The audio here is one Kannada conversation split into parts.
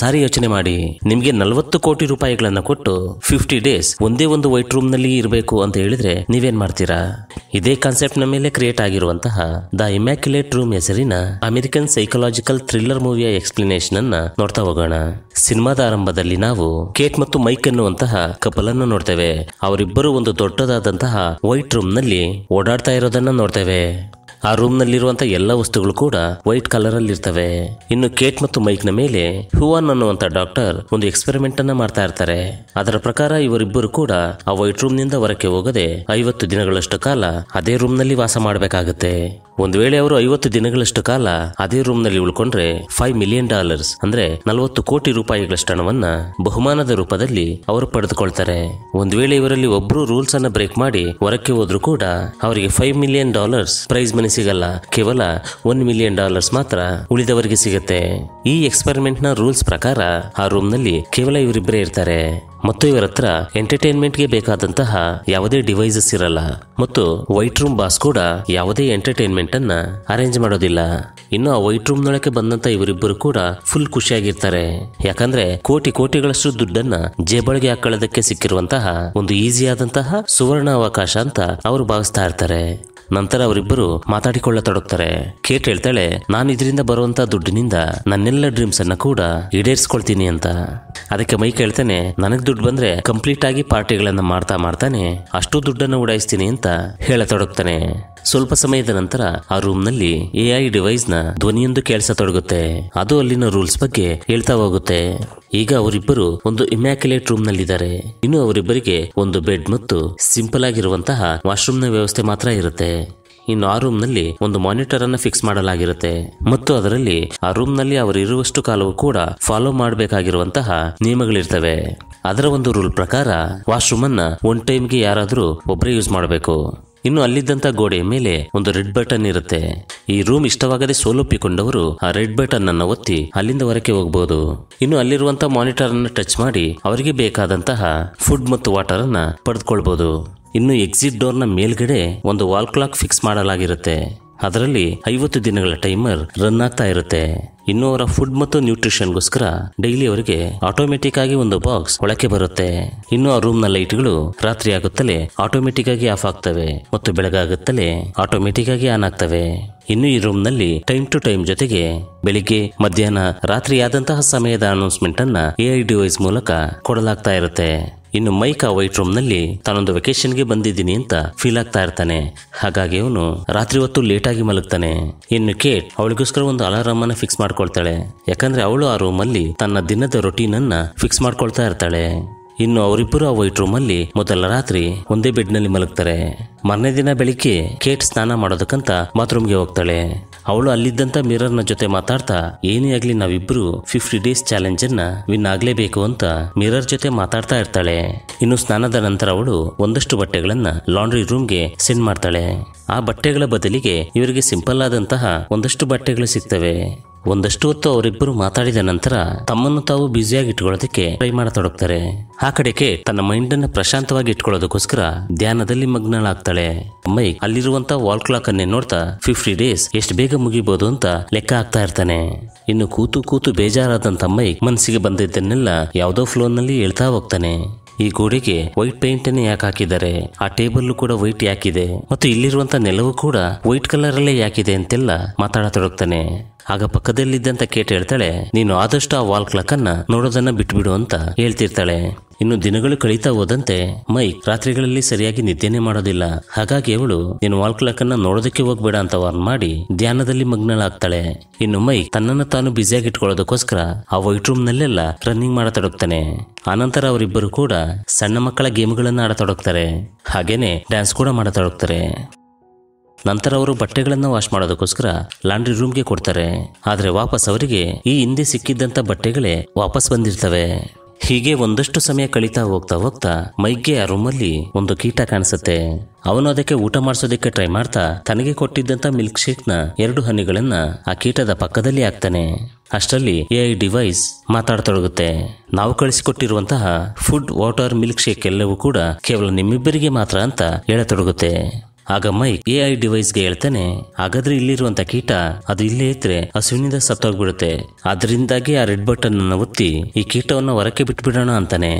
ಸಾರಿ ಯೋಚನೆ ಮಾಡಿ ನಿಮಗೆ ನಲವತ್ತು ಕೋಟಿ ರೂಪಾಯಿಗಳನ್ನ ಕೊಟ್ಟು ಫಿಫ್ಟಿ ಡೇಸ್ ಒಂದೇ ಒಂದು ವೈಟ್ ರೂಮ್ ನಲ್ಲಿ ಇರಬೇಕು ಅಂತ ಹೇಳಿದ್ರೆ ನೀವೇನ್ ಮಾಡ್ತೀರಾ ಇದೇ ಕಾನ್ಸೆಪ್ಟ್ ನ ಮೇಲೆ ಕ್ರಿಯೇಟ್ ಆಗಿರುವಂತಹ ದ ಇಮ್ಯಾಕ್ಯುಲೇಟ್ ರೂಮ್ ಹೆಸರಿನ ಅಮೆರಿಕನ್ ಸೈಕಲಾಜಿಕಲ್ ಥ್ರಿಲ್ಲರ್ ಮೂವಿಯ ಎಕ್ಸ್ಪ್ಲನೇಷನ್ ಅನ್ನ ನೋಡ್ತಾ ಹೋಗೋಣ ಸಿನಿಮಾದ ಆರಂಭದಲ್ಲಿ ನಾವು ಕೇಟ್ ಮತ್ತು ಮೈಕ್ ಎನ್ನುವಂತಹ ಕಪಲ್ ಅನ್ನು ನೋಡ್ತೇವೆ ಅವರಿಬ್ಬರು ಒಂದು ದೊಡ್ಡದಾದಂತಹ ವೈಟ್ ರೂಮ್ ನಲ್ಲಿ ಓಡಾಡ್ತಾ ಇರೋದನ್ನ ನೋಡ್ತೇವೆ ಆ ರೂಮ್ ಇರುವಂತಹ ಎಲ್ಲ ವಸ್ತುಗಳು ಕೂಡ ವೈಟ್ ಕಲರ್ ಅಲ್ಲಿ ಇರ್ತವೆ ಇನ್ನು ಕೇಟ್ ಮತ್ತು ಮೈಕ್ ನ ಮೇಲೆ ಹುವಾನ್ ಅನ್ನುವಂತ ಡಾಕ್ಟರ್ ಒಂದು ಎಕ್ಸ್ಪೆರಿಮೆಂಟ್ ಅನ್ನ ಮಾಡ್ತಾ ಇರ್ತಾರೆ ಅದರ ಪ್ರಕಾರ ಇವರಿಬ್ಬರು ಕೂಡ ಆ ವೈಟ್ ರೂಮ್ ನಿಂದ ಹೊರಕ್ಕೆ ಹೋಗದೆ ಐವತ್ತು ದಿನಗಳಷ್ಟು ಕಾಲ ಅದೇ ರೂಮ್ ನಲ್ಲಿ ವಾಸ ಮಾಡಬೇಕಾಗುತ್ತೆ ಒಂದು ವೇಳೆ ಅವರು ಐವತ್ತು ದಿನಗಳಷ್ಟು ಕಾಲ ಅದೇ ರೂಮ್ ನಲ್ಲಿ ಉಳ್ಕೊಂಡ್ರೆ ಫೈವ್ ಮಿಲಿಯನ್ ಡಾಲರ್ಸ್ ಅಂದ್ರೆ ನಲವತ್ತು ಕೋಟಿ ರೂಪಾಯಿಗಳಷ್ಟು ಹಣವನ್ನ ಬಹುಮಾನದ ರೂಪದಲ್ಲಿ ಅವರು ಪಡೆದುಕೊಳ್ತಾರೆ ಒಂದು ವೇಳೆ ಇವರಲ್ಲಿ ಒಬ್ರು ರೂಲ್ಸ್ ಅನ್ನ ಬ್ರೇಕ್ ಮಾಡಿ ಹೊರಕ್ಕೆ ಹೋದ್ರು ಕೂಡ ಅವರಿಗೆ five million dollars prize money ಸಿಗಲ್ಲ ಕೇವಲ ಒನ್ ಮಿಲಿಯನ್ ಡಾಲರ್ಸ್ ಮಾತ್ರ ಉಳಿದವರಿಗೆ ಸಿಗುತ್ತೆ ಈ ಎಕ್ಸ್ಪೆರಿಮೆಂಟ್ ನ ರೂಲ್ಸ್ ಪ್ರಕಾರ ಆ ರೂಮ್ ನಲ್ಲಿ ಕೇವಲ ಇವರಿಬ್ಬರೇ ಇರ್ತಾರೆ ಮತ್ತು ಇವರ ಹತ್ರ ಎಂಟರ್ಟೈನ್ಮೆಂಟ್ ಗೆ ಬೇಕಾದಂತಹ ಯಾವುದೇ ಡಿವೈಸಸ್ ಇರಲ್ಲ ಮತ್ತು ವೈಟ್ ರೂಮ್ ಬಾಸ್ ಕೂಡ ಯಾವುದೇ ಎಂಟರ್ಟೈನ್ಮೆಂಟ್ ಅನ್ನ ಅರೇಂಜ್ ಮಾಡೋದಿಲ್ಲ ಇನ್ನು ಆ ವೈಟ್ ರೂಮ್ ನೊಳಗೆ ಬಂದಂತ ಇವರಿಬ್ಬರು ಕೂಡ ಫುಲ್ ಖುಷಿಯಾಗಿರ್ತಾರೆ ಯಾಕಂದ್ರೆ ಕೋಟಿ ಕೋಟಿಗಳಷ್ಟು ದುಡ್ಡನ್ನ ಜೇಬಳಿಗೆ ಹಾಕೊಳ್ಳೋದಕ್ಕೆ ಸಿಕ್ಕಿರುವಂತಹ ಒಂದು ಈಸಿಯಾದಂತಹ ಸುವರ್ಣ ಅವಕಾಶ ಅಂತ ಅವರು ಭಾವಿಸ್ತಾ ಇರ್ತಾರೆ ನಂತರ ಅವರಿಬ್ಬರು ಮಾತಾಡಿಕೊಳ್ಳತೊಡಗ್ತಾರೆ ಕೇಟ್ ಹೇಳ್ತಾಳೆ ನಾನು ಇದರಿಂದ ಬರುವಂತ ದುಡ್ಡಿನಿಂದ ನನ್ನೆಲ್ಲ ಡ್ರೀಮ್ಸ್ ಅನ್ನ ಕೂಡ ಈಡೇರಿಸ್ಕೊಳ್ತೀನಿ ಅಂತ ಅದಕ್ಕೆ ಮೈ ಹೇಳ್ತಾನೆ ನನಗೆ ದುಡ್ಡು ಬಂದ್ರೆ ಕಂಪ್ಲೀಟ್ ಆಗಿ ಪಾರ್ಟಿಗಳನ್ನ ಮಾಡ್ತಾ ಮಾಡ್ತಾನೆ ಅಷ್ಟು ದುಡ್ಡನ್ನು ಉಡಾಯಿಸ್ತೀನಿ ಅಂತ ಹೇಳತೊಡಗ್ತಾನೆ ಸ್ವಲ್ಪ ಸಮಯದ ನಂತರ ಆ ರೂಮ್ ನಲ್ಲಿ ಎಐ ಡಿವೈಸ್ ನ ಧ್ವನಿಯೊಂದು ತೊಡಗುತ್ತೆ ಅದು ಅಲ್ಲಿನ ರೂಲ್ಸ್ ಬಗ್ಗೆ ಹೇಳ್ತಾ ಹೋಗುತ್ತೆ ಈಗ ಅವರಿಬ್ಬರು ಒಂದು ಇಮ್ಯಾಕ್ಯುಲೇಟ್ ರೂಮ್ ನಲ್ಲಿದ್ದಾರೆ ಇನ್ನು ಅವರಿಬ್ಬರಿಗೆ ಒಂದು ಬೆಡ್ ಮತ್ತು ಸಿಂಪಲ್ ಆಗಿರುವಂತಹ ವಾಶ್ರೂಮ್ ನ ವ್ಯವಸ್ಥೆ ಮಾತ್ರ ಇರುತ್ತೆ ಇನ್ನು ಆ ರೂಮ್ ನಲ್ಲಿ ಒಂದು ಮಾನಿಟರ್ ಅನ್ನ ಫಿಕ್ಸ್ ಮಾಡಲಾಗಿರುತ್ತೆ ಮತ್ತು ಅದರಲ್ಲಿ ಆ ರೂಮ್ ನಲ್ಲಿ ಅವರು ಇರುವಷ್ಟು ಕಾಲವೂ ಕೂಡ ಫಾಲೋ ಮಾಡಬೇಕಾಗಿರುವಂತಹ ನಿಯಮಗಳಿರ್ತವೆ ಅದರ ಒಂದು ರೂಲ್ ಪ್ರಕಾರ ವಾಶ್ರೂಮ್ ಅನ್ನ ಒನ್ ಟೈಮ್ಗೆ ಯಾರಾದರೂ ಒಬ್ಬರೇ ಯೂಸ್ ಮಾಡಬೇಕು ಇನ್ನು ಅಲ್ಲಿದ್ದಂಥ ಗೋಡೆಯ ಮೇಲೆ ಒಂದು ರೆಡ್ ಬಟನ್ ಇರುತ್ತೆ ಈ ರೂಮ್ ಇಷ್ಟವಾಗದೆ ಸೋಲೊಪ್ಪಿಕೊಂಡವರು ಆ ರೆಡ್ ಬಟನ್ ಅನ್ನು ಒತ್ತಿ ಅಲ್ಲಿಂದ ಹೊರಕ್ಕೆ ಹೋಗಬಹುದು ಇನ್ನು ಅಲ್ಲಿರುವಂತ ಮಾನಿಟರ್ ಅನ್ನು ಟಚ್ ಮಾಡಿ ಅವರಿಗೆ ಬೇಕಾದಂತಹ ಫುಡ್ ಮತ್ತು ವಾಟರ್ ಅನ್ನ ಪಡೆದುಕೊಳ್ಬಹುದು ಇನ್ನು ಎಕ್ಸಿಟ್ ಡೋರ್ನ ಮೇಲ್ಗಡೆ ಒಂದು ವಾಲ್ ಕ್ಲಾಕ್ ಫಿಕ್ಸ್ ಮಾಡಲಾಗಿರುತ್ತೆ ಅದರಲ್ಲಿ ಐವತ್ತು ದಿನಗಳ ಟೈಮರ್ ರನ್ ಆಗ್ತಾ ಇರುತ್ತೆ ಇನ್ನು ಅವರ ಫುಡ್ ಮತ್ತು ನ್ಯೂಟ್ರಿಷನ್ಗೋಸ್ಕರ ಡೈಲಿ ಅವರಿಗೆ ಆಟೋಮೆಟಿಕ್ ಆಗಿ ಒಂದು ಬಾಕ್ಸ್ ಒಳಕ್ಕೆ ಬರುತ್ತೆ ಇನ್ನು ಆ ರೂಮ್ನ ಲೈಟ್ಗಳು ರಾತ್ರಿ ಆಗುತ್ತಲೇ ಆಟೋಮೆಟಿಕ್ ಆಗಿ ಆಫ್ ಆಗ್ತವೆ ಮತ್ತು ಬೆಳಗಾಗುತ್ತಲೇ ಆಟೋಮೆಟಿಕ್ ಆಗಿ ಆನ್ ಆಗ್ತವೆ ಇನ್ನು ಈ ರೂಮ್ ನಲ್ಲಿ ಟೈಮ್ ಟು ಟೈಮ್ ಜೊತೆಗೆ ಬೆಳಿಗ್ಗೆ ಮಧ್ಯಾಹ್ನ ರಾತ್ರಿ ಆದಂತಹ ಸಮಯದ ಅನೌನ್ಸ್ಮೆಂಟ್ ಅನ್ನ ಎಐ ಡಿವೈಸ್ ಮೂಲಕ ಕೊಡಲಾಗ್ತಾ ಇರುತ್ತೆ ಇನ್ನು ಮೈಕ್ ಆ ವೈಟ್ ರೂಮ್ ನಲ್ಲಿ ತಾನೊಂದು ವೆಕೇಶನ್ಗೆ ಬಂದಿದ್ದೀನಿ ಅಂತ ಫೀಲ್ ಆಗ್ತಾ ಇರ್ತಾನೆ ಹಾಗಾಗಿ ಅವನು ರಾತ್ರಿ ಹೊತ್ತು ಲೇಟ್ ಆಗಿ ಮಲಗ್ತಾನೆ ಇನ್ನು ಕೇಟ್ ಅವಳಿಗೋಸ್ಕರ ಒಂದು ಅಲಾರಾಮ್ ಅನ್ನ ಫಿಕ್ಸ್ ಮಾಡ್ಕೊಳ್ತಾಳೆ ಯಾಕಂದ್ರೆ ಅವಳು ಆ ರೂಮ್ ಅಲ್ಲಿ ತನ್ನ ದಿನದ ರೊಟೀನ್ ಅನ್ನ ಫಿಕ್ಸ್ ಮಾಡ್ಕೊಳ್ತಾ ಇರ್ತಾಳೆ ಇನ್ನು ಅವರಿಬ್ಬರು ಆ ವೈಟ್ ರೂಮ್ ಅಲ್ಲಿ ಮೊದಲ ರಾತ್ರಿ ಒಂದೇ ಬೆಡ್ ನಲ್ಲಿ ಮಲಗ್ತಾರೆ ಮರನೇ ದಿನ ಬೆಳಿಗ್ಗೆ ಕೇಟ್ ಸ್ನಾನ ಮಾಡೋದಕ್ಕಂತ ಬಾತ್ರೂಮ್ಗೆ ಹೋಗ್ತಾಳೆ ಅವಳು ಅಲ್ಲಿದ್ದಂಥ ಮಿರರ್ನ ಜೊತೆ ಮಾತಾಡ್ತಾ ಏನೇ ಆಗ್ಲಿ ನಾವಿಬ್ರು ಫಿಫ್ಟಿ ಡೇಸ್ ಚಾಲೆಂಜ್ ಅನ್ನ ವಿನ್ ಆಗ್ಲೇಬೇಕು ಅಂತ ಮಿರರ್ ಜೊತೆ ಮಾತಾಡ್ತಾ ಇರ್ತಾಳೆ ಇನ್ನು ಸ್ನಾನದ ನಂತರ ಅವಳು ಒಂದಷ್ಟು ಬಟ್ಟೆಗಳನ್ನ ಲಾಂಡ್ರಿ ರೂಮ್ಗೆ ಸೆಂಡ್ ಮಾಡ್ತಾಳೆ ಆ ಬಟ್ಟೆಗಳ ಬದಲಿಗೆ ಇವರಿಗೆ ಸಿಂಪಲ್ ಆದಂತಹ ಒಂದಷ್ಟು ಬಟ್ಟೆಗಳು ಸಿಗ್ತವೆ ಒಂದಷ್ಟು ಹೊತ್ತು ಅವರಿಬ್ಬರು ಮಾತಾಡಿದ ನಂತರ ತಮ್ಮನ್ನು ತಾವು ಬ್ಯುಸಿಯಾಗಿ ಇಟ್ಕೊಳ್ಳೋದಕ್ಕೆ ಟ್ರೈ ಮಾಡತೊಡಗ್ತಾರೆ ಆ ಕಡೆಗೆ ತನ್ನ ಮೈಂಡ್ ಅನ್ನ ಪ್ರಶಾಂತವಾಗಿ ಇಟ್ಕೊಳ್ಳೋದಕ್ಕೋಸ್ಕರ ಧ್ಯಾನದಲ್ಲಿ ಮಗ್ನಳಾಗ್ತಾಳೆ ಮೈ ಅಲ್ಲಿರುವಂತ ವಾಲ್ ಕ್ಲಾಕ್ ಅನ್ನೇ ನೋಡ್ತಾ ಫಿಫ್ಟಿ ಡೇಸ್ ಎಷ್ಟು ಬೇಗ ಮುಗಿಬಹುದು ಅಂತ ಲೆಕ್ಕ ಹಾಕ್ತಾ ಇರ್ತಾನೆ ಇನ್ನು ಕೂತು ಕೂತು ಬೇಜಾರಾದಂತ ಮೈಕ್ ಮನಸ್ಸಿಗೆ ಬಂದಿದ್ದನ್ನೆಲ್ಲ ಯಾವುದೋ ನಲ್ಲಿ ಹೇಳ್ತಾ ಹೋಗ್ತಾನೆ ಈ ಗೋಡೆಗೆ ವೈಟ್ ಪೇಂಟ್ ಅನ್ನು ಯಾಕೆ ಹಾಕಿದ್ದಾರೆ ಆ ಟೇಬಲ್ ಕೂಡ ವೈಟ್ ಯಾಕಿದೆ ಮತ್ತು ಇಲ್ಲಿರುವಂತ ನೆಲವು ಕೂಡ ವೈಟ್ ಕಲರ್ ಅಲ್ಲೇ ಯಾಕಿದೆ ಅಂತೆಲ್ಲ ಮಾತಾಡತೊಡಗ್ತಾನೆ ಆಗ ಪಕ್ಕದಲ್ಲಿದ್ದಂತ ಕೇಟ್ ಹೇಳ್ತಾಳೆ ನೀನು ಆದಷ್ಟು ಆ ವಾಲ್ ಕ್ಲಾಕ್ ಅನ್ನ ನೋಡೋದನ್ನ ಬಿಟ್ಬಿಡು ಅಂತ ಹೇಳ್ತಿರ್ತಾಳೆ ಇನ್ನು ದಿನಗಳು ಕಳೀತಾ ಹೋದಂತೆ ಮೈಕ್ ರಾತ್ರಿಗಳಲ್ಲಿ ಸರಿಯಾಗಿ ನಿದ್ದೆನೆ ಮಾಡೋದಿಲ್ಲ ಹಾಗಾಗಿ ಅವಳು ನೀನು ವಾಲ್ ಕ್ಲಾಕ್ ಅನ್ನ ನೋಡೋದಕ್ಕೆ ಹೋಗ್ಬೇಡ ಅಂತ ವಾರ್ನ್ ಮಾಡಿ ಧ್ಯಾನದಲ್ಲಿ ಮಗ್ನಳಾಗ್ತಾಳೆ ಇನ್ನು ಮೈಕ್ ತನ್ನನ್ನು ತಾನು ಬ್ಯುಸಿಯಾಗಿ ಇಟ್ಕೊಳ್ಳೋದಕ್ಕೋಸ್ಕರ ಆ ವೈಟ್ ರೂಮ್ ನಲ್ಲೆಲ್ಲ ರನ್ನಿಂಗ್ ಮಾಡತೊಡಗ್ತಾನೆ ಆನಂತರ ಅವರಿಬ್ಬರು ಕೂಡ ಸಣ್ಣ ಮಕ್ಕಳ ಗೇಮ್ಗಳನ್ನು ಆಡತೊಡಕ್ತಾರೆ ಹಾಗೇನೆ ಡ್ಯಾನ್ಸ್ ಕೂಡ ಮಾಡತೊಡಗ್ತಾರೆ ನಂತರ ಅವರು ಬಟ್ಟೆಗಳನ್ನು ವಾಶ್ ಮಾಡೋದಕ್ಕೋಸ್ಕರ ಲಾಂಡ್ರಿ ರೂಮ್ಗೆ ಕೊಡ್ತಾರೆ ಆದರೆ ವಾಪಸ್ ಅವರಿಗೆ ಈ ಹಿಂದೆ ಸಿಕ್ಕಿದ್ದಂಥ ಬಟ್ಟೆಗಳೇ ವಾಪಸ್ ಬಂದಿರ್ತವೆ ಹೀಗೆ ಒಂದಷ್ಟು ಸಮಯ ಕಳೀತಾ ಹೋಗ್ತಾ ಹೋಗ್ತಾ ಮೈಗೆ ಆ ರೂಮಲ್ಲಿ ಒಂದು ಕೀಟ ಕಾಣಿಸುತ್ತೆ ಅವನು ಅದಕ್ಕೆ ಊಟ ಮಾಡಿಸೋದಕ್ಕೆ ಟ್ರೈ ಮಾಡ್ತಾ ತನಗೆ ಕೊಟ್ಟಿದ್ದಂತ ಮಿಲ್ಕ್ ಶೇಕ್ನ ಎರಡು ಹನಿಗಳನ್ನ ಆ ಕೀಟದ ಪಕ್ಕದಲ್ಲಿ ಹಾಕ್ತಾನೆ ಅಷ್ಟರಲ್ಲಿ ಎ ಐ ಡಿವೈಸ್ ಮಾತಾಡ್ತೊಡಗುತ್ತೆ ನಾವು ಕಳಿಸಿಕೊಟ್ಟಿರುವಂತಹ ಫುಡ್ ವಾಟರ್ ಮಿಲ್ಕ್ ಶೇಕ್ ಎಲ್ಲವೂ ಕೂಡ ಕೇವಲ ನಿಮ್ಮಿಬ್ಬರಿಗೆ ಮಾತ್ರ ಅಂತ ಹೇಳತೊಡಗುತ್ತೆ ಆಗ ಮೈಕ್ ಎ ಐ ಗೆ ಹೇಳ್ತಾನೆ ಹಾಗಾದ್ರೆ ಇಲ್ಲಿರುವಂತ ಕೀಟ ಅದು ಇಲ್ಲೇ ಇದ್ರೆ ಹಸುವಿನಿಂದ ಸತ್ತೋಗ್ಬಿಡುತ್ತೆ ಅದರಿಂದಾಗಿ ಆ ರೆಡ್ ಬಟನ್ ಅನ್ನು ಒತ್ತಿ ಈ ಕೀಟವನ್ನು ಹೊರಕ್ಕೆ ಬಿಟ್ಬಿಡೋಣ ಅಂತಾನೆ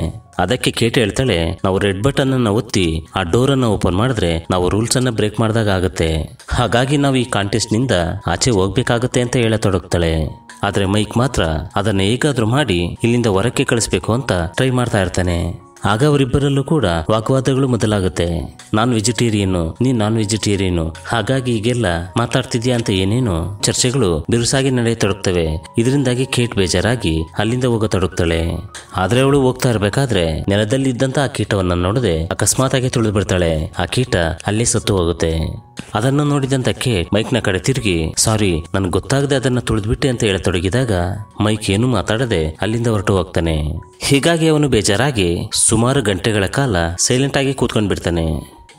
ಅದಕ್ಕೆ ಕೇಟ ಹೇಳ್ತಾಳೆ ನಾವು ರೆಡ್ ಬಟನ್ ಅನ್ನ ಒತ್ತಿ ಆ ಡೋರ್ ಅನ್ನ ಓಪನ್ ಮಾಡಿದ್ರೆ ನಾವು ರೂಲ್ಸ್ ಅನ್ನ ಬ್ರೇಕ್ ಮಾಡಿದಾಗ ಆಗುತ್ತೆ ಹಾಗಾಗಿ ನಾವು ಈ ಕಾಂಟೆಸ್ಟ್ ನಿಂದ ಆಚೆ ಹೋಗ್ಬೇಕಾಗತ್ತೆ ಅಂತ ಹೇಳತೊಡಗ್ತಾಳೆ ಆದ್ರೆ ಮೈಕ್ ಮಾತ್ರ ಅದನ್ನ ಹೇಗಾದ್ರೂ ಮಾಡಿ ಇಲ್ಲಿಂದ ಹೊರಕ್ಕೆ ಕಳಿಸ್ಬೇಕು ಅಂತ ಟ್ರೈ ಮಾಡ್ತಾ ಇರ್ತಾನೆ ಆಗ ಅವರಿಬ್ಬರಲ್ಲೂ ಕೂಡ ವಾಗ್ವಾದಗಳು ಮೊದಲಾಗುತ್ತೆ ನಾನ್ ವೆಜಿಟೇರಿಯನ್ ನೀನ್ ನಾನ್ ವೆಜಿಟೇರಿಯನ್ ಹಾಗಾಗಿ ಈಗೆಲ್ಲ ಮಾತಾಡ್ತಿದ್ಯಾ ಅಂತ ಏನೇನು ಚರ್ಚೆಗಳು ಬಿರುಸಾಗಿ ನಡೆಯತೊಡಗ್ತವೆ ಇದರಿಂದಾಗಿ ಕೇಟ್ ಬೇಜಾರಾಗಿ ಅಲ್ಲಿಂದ ಹೋಗತೊಡಗ್ತಾಳೆ ಆದ್ರೆ ಅವಳು ಹೋಗ್ತಾ ಇರಬೇಕಾದ್ರೆ ನೆಲದಲ್ಲಿ ಇದ್ದಂತ ಆ ಕೀಟವನ್ನ ನೋಡದೆ ಅಕಸ್ಮಾತ್ ಆಗಿ ತುಳಿದು ಬಿಡ್ತಾಳೆ ಆ ಕೀಟ ಅಲ್ಲೇ ಸತ್ತು ಹೋಗುತ್ತೆ ಅದನ್ನು ನೋಡಿದಂತ ಕೇಟ್ ಮೈಕ್ ನ ಕಡೆ ತಿರುಗಿ ಸಾರಿ ನನ್ಗೆ ಗೊತ್ತಾಗದೆ ಅದನ್ನ ತುಳಿದ್ಬಿಟ್ಟೆ ಅಂತ ಹೇಳತೊಡಗಿದಾಗ ಮೈಕ್ ಏನು ಮಾತಾಡದೆ ಅಲ್ಲಿಂದ ಹೊರಟು ಹೋಗ್ತಾನೆ ಹೀಗಾಗಿ ಅವನು ಬೇಜಾರಾಗಿ ಸುಮಾರು ಗಂಟೆಗಳ ಕಾಲ ಸೈಲೆಂಟ್ ಆಗಿ ಕೂತ್ಕೊಂಡು ಬಿಡ್ತಾನೆ